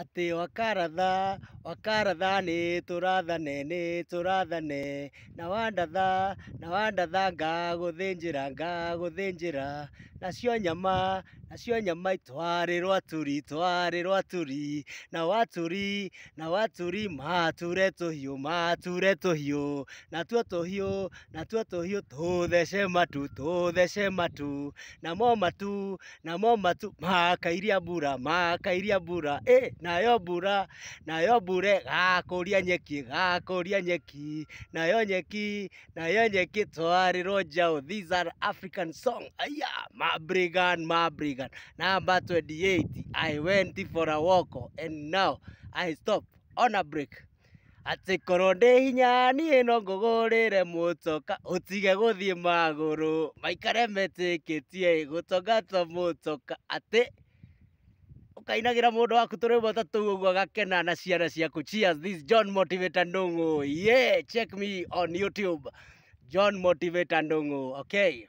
ati wakaratha wakaratha nĩ tũrathane nĩ tũrathane na wandatha na wandatha ngagũthĩnjĩra ngagũthĩnjĩra nacio nyama nacio nyama itwarĩrwo aturi itwarĩrwo aturi na waturi na waturi mature tũhiũ mature tuo natuo tũhiũ natuo tũhiũ tũthece matu tũthece matu namo matu namo matu makairia mbura makairia mbura eh. nayo mbura nayo mbure gakuria nyeki gakuria nyeki nayo nyeki nayo nyeki twari roja these are african song aya mabrigan mabrigan number 28 i went for a walk and now i stop on a break ati korwo ndi hinya niä no ngå gå rä re må toka å tige gå thiä magå rå maikare metä kä tie gå tongata må toka atä ukainagira mundu waku turimbo ta tuu uguo gakena na ciana ciaku cheers this john motivator ndungu yeah check me on youtube john motivator ndungu okay